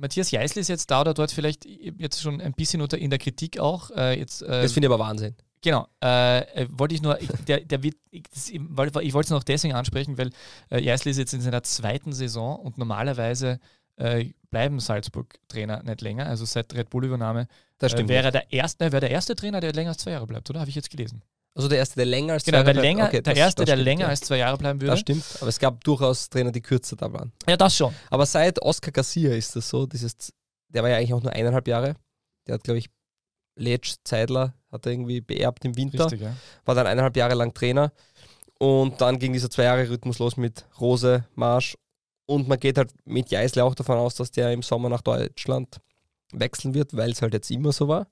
Matthias Jeißl ist jetzt da oder dort vielleicht jetzt schon ein bisschen unter, in der Kritik auch. Äh, jetzt, äh, das finde ich aber Wahnsinn. Genau, äh, äh wollte ich nur, der, der wird, ich, ich, wollte es noch deswegen ansprechen, weil äh, Jeißl ist jetzt in seiner zweiten Saison und normalerweise äh, bleiben Salzburg-Trainer nicht länger, also seit Red Bull-Übernahme. Das äh, wäre, der erste, wäre der erste Trainer, der länger als zwei Jahre bleibt, oder? Habe ich jetzt gelesen. Also der erste, der länger als genau, zwei genau, Jahre bleiben länger, okay, der erste, das der länger ja. als zwei Jahre bleiben würde. Das stimmt, aber es gab durchaus Trainer, die kürzer da waren. Ja, das schon. Aber seit Oscar Garcia ist das so, dieses, der war ja eigentlich auch nur eineinhalb Jahre. Der hat, glaube ich, Letsch Zeidler hat er irgendwie beerbt im Winter. Richtig, ja. War dann eineinhalb Jahre lang Trainer. Und dann ging dieser zwei Jahre Rhythmus los mit Rose, Marsch. Und man geht halt mit Jeisle auch davon aus, dass der im Sommer nach Deutschland wechseln wird, weil es halt jetzt immer so war.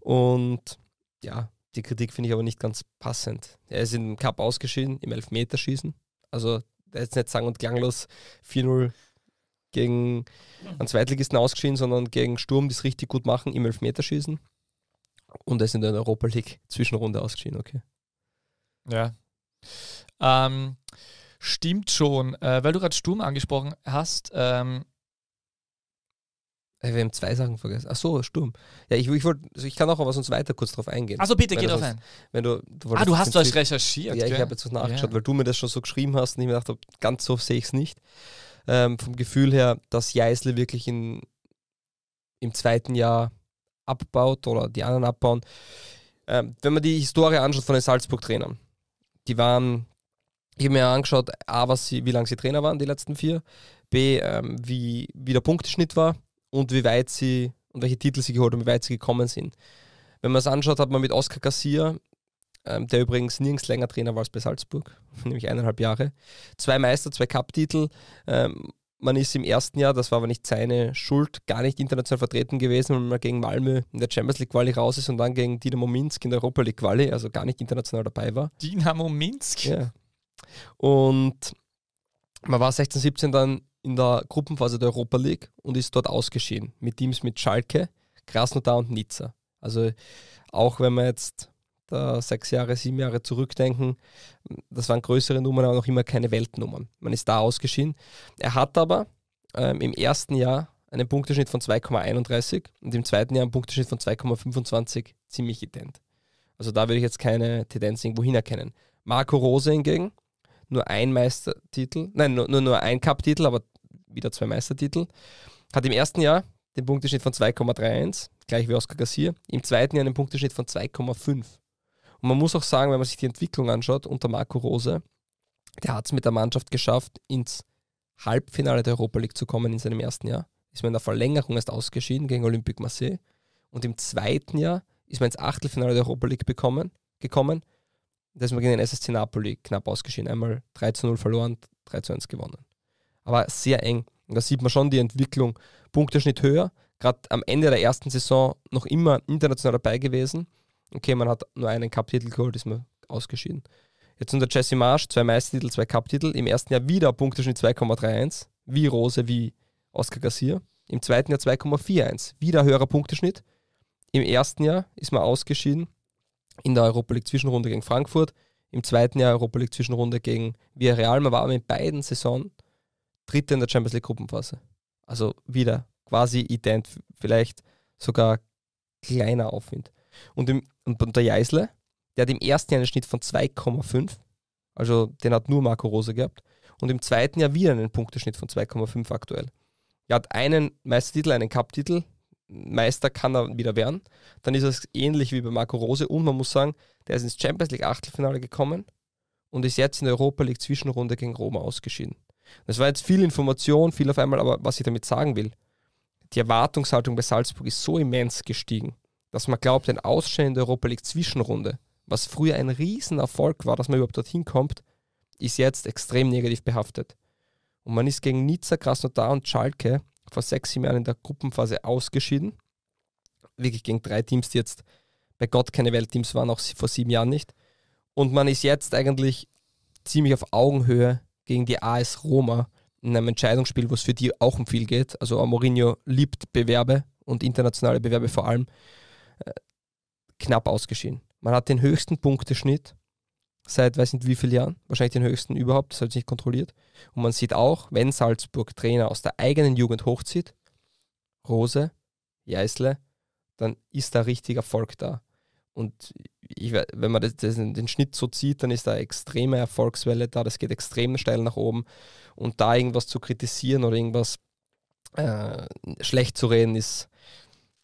Und ja, die Kritik finde ich aber nicht ganz passend. Er ist im Cup ausgeschieden, im Elfmeterschießen. Also jetzt nicht sang- und klanglos 4-0 gegen einen Zweitligisten ausgeschieden, sondern gegen Sturm, die es richtig gut machen, im Elfmeterschießen. Und er ist in der Europa League Zwischenrunde ausgeschieden, okay. Ja. Ähm, stimmt schon. Äh, weil du gerade Sturm angesprochen hast, ähm, wir haben zwei Sachen vergessen. Ach so, Sturm. Ja, ich, ich, wollt, also ich kann auch aber sonst weiter kurz drauf eingehen. Also bitte, geh drauf ein. Wenn du, du ah, du hast das recherchiert. Ja, gell? ich habe jetzt was nachgeschaut, ja. weil du mir das schon so geschrieben hast und ich mir dachte, ganz so sehe ich es nicht. Ähm, vom Gefühl her, dass Jeißle wirklich in, im zweiten Jahr abbaut oder die anderen abbauen. Ähm, wenn man die Historie anschaut von den Salzburg-Trainern, die waren, ich habe mir angeschaut, A, was sie, wie lange sie Trainer waren, die letzten vier, B, ähm, wie, wie der Punkteschnitt war und wie weit sie und welche Titel sie geholt haben und wie weit sie gekommen sind. Wenn man es anschaut, hat man mit Oskar Garcia, ähm, der übrigens nirgends länger Trainer war als bei Salzburg, nämlich eineinhalb Jahre, zwei Meister, zwei Cup-Titel. Ähm, man ist im ersten Jahr, das war aber nicht seine Schuld, gar nicht international vertreten gewesen, wenn man gegen Malmö in der Champions League Quali raus ist und dann gegen Dinamo Minsk in der Europa League Quali, also gar nicht international dabei war. Dinamo Minsk? Ja. Und man war 16, 17 dann in der Gruppenphase der Europa League und ist dort ausgeschieden mit Teams mit Schalke, Krasnodar und Nizza. Also auch wenn wir jetzt da sechs Jahre, sieben Jahre zurückdenken, das waren größere Nummern, aber noch immer keine Weltnummern. Man ist da ausgeschieden. Er hat aber ähm, im ersten Jahr einen Punkteschnitt von 2,31 und im zweiten Jahr einen Punkteschnitt von 2,25 ziemlich ident. Also da würde ich jetzt keine Tendenz irgendwo erkennen. Marco Rose hingegen, nur ein Meistertitel, nein, nur, nur, nur ein Cup-Titel, aber wieder zwei Meistertitel. Hat im ersten Jahr den Punkteschnitt von 2,31, gleich wie Oscar Garcia, im zweiten Jahr einen Punkteschnitt von 2,5. Und man muss auch sagen, wenn man sich die Entwicklung anschaut unter Marco Rose, der hat es mit der Mannschaft geschafft, ins Halbfinale der Europa League zu kommen in seinem ersten Jahr. Ist man in der Verlängerung erst ausgeschieden gegen Olympique Marseille. Und im zweiten Jahr ist man ins Achtelfinale der Europa League bekommen, gekommen. Da ist man gegen den SSC Napoli knapp ausgeschieden. Einmal 3 zu 0 verloren, 3 zu 1 gewonnen aber sehr eng. Und da sieht man schon die Entwicklung. Punkteschnitt höher, gerade am Ende der ersten Saison noch immer international dabei gewesen. Okay, man hat nur einen Cup-Titel geholt, ist man ausgeschieden. Jetzt unter Jesse Marsch, zwei Meistertitel, zwei Cup-Titel. Im ersten Jahr wieder Punkteschnitt 2,31, wie Rose, wie Oscar Garcia. Im zweiten Jahr 2,41, wieder höherer Punkteschnitt. Im ersten Jahr ist man ausgeschieden in der Europa League Zwischenrunde gegen Frankfurt, im zweiten Jahr Europa League Zwischenrunde gegen Villarreal. Man war aber in beiden Saisonen Dritte in der Champions League Gruppenphase. Also wieder quasi ident, vielleicht sogar kleiner Aufwind. Und, im, und der Jeißle, der hat im ersten Jahr einen Schnitt von 2,5, also den hat nur Marco Rose gehabt, und im zweiten Jahr wieder einen Punkteschnitt von 2,5 aktuell. Er hat einen Meistertitel, einen Cup-Titel, Meister kann er wieder werden. Dann ist es ähnlich wie bei Marco Rose und man muss sagen, der ist ins Champions League Achtelfinale gekommen und ist jetzt in der Europa League Zwischenrunde gegen Roma ausgeschieden. Das war jetzt viel Information, viel auf einmal, aber was ich damit sagen will, die Erwartungshaltung bei Salzburg ist so immens gestiegen, dass man glaubt, ein Ausscheiden der Europa League Zwischenrunde, was früher ein Riesenerfolg war, dass man überhaupt dorthin kommt, ist jetzt extrem negativ behaftet. Und man ist gegen Nizza, Krasnodar und Schalke vor sechs sieben Jahren in der Gruppenphase ausgeschieden. Wirklich gegen drei Teams, die jetzt bei Gott keine Weltteams waren, auch vor sieben Jahren nicht. Und man ist jetzt eigentlich ziemlich auf Augenhöhe gegen die AS Roma in einem Entscheidungsspiel, wo es für die auch um viel geht. Also Mourinho liebt Bewerbe und internationale Bewerbe vor allem. Äh, knapp ausgeschieden. Man hat den höchsten Punkteschnitt seit weiß nicht wie vielen Jahren, wahrscheinlich den höchsten überhaupt, das habe ich nicht kontrolliert. Und man sieht auch, wenn Salzburg Trainer aus der eigenen Jugend hochzieht, Rose, Jeißle, dann ist da richtig Erfolg da. Und ich, wenn man das, das, den Schnitt so zieht, dann ist da eine extreme Erfolgswelle da, das geht extrem steil nach oben. Und da irgendwas zu kritisieren oder irgendwas äh, schlecht zu reden, ist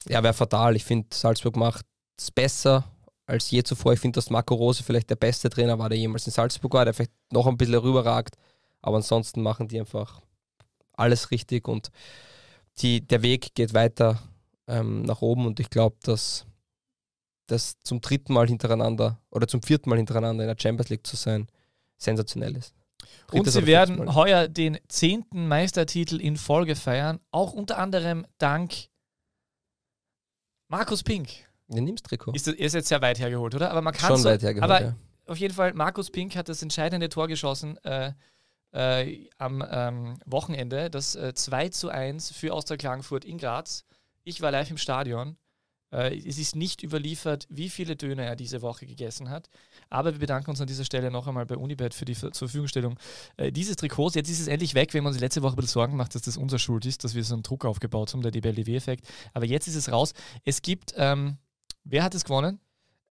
ja wäre fatal. Ich finde, Salzburg macht es besser als je zuvor. Ich finde, dass Marco Rose vielleicht der beste Trainer war, der jemals in Salzburg war, der vielleicht noch ein bisschen rüberragt. Aber ansonsten machen die einfach alles richtig und die, der Weg geht weiter ähm, nach oben und ich glaube, dass das zum dritten Mal hintereinander oder zum vierten Mal hintereinander in der Champions League zu sein, sensationell ist. Drittes und sie werden heuer den zehnten Meistertitel in Folge feiern, auch unter anderem dank Markus Pink. Den nimmst Trikot. Ist, ist jetzt sehr weit hergeholt, oder? Aber man kann Schon so, weit hergeholt, Aber ja. auf jeden Fall, Markus Pink hat das entscheidende Tor geschossen äh, äh, am ähm, Wochenende, das äh, 2 zu 1 für Austria Klagenfurt in Graz. Ich war live im Stadion. Äh, es ist nicht überliefert, wie viele Döner er diese Woche gegessen hat. Aber wir bedanken uns an dieser Stelle noch einmal bei Unibet für die zur Verfügungstellung äh, dieses Trikots. Jetzt ist es endlich weg. wenn man sich letzte Woche ein bisschen Sorgen macht, dass das unser Schuld ist, dass wir so einen Druck aufgebaut haben, der DBLDW-Effekt. Aber jetzt ist es raus. Es gibt, ähm, wer hat es gewonnen?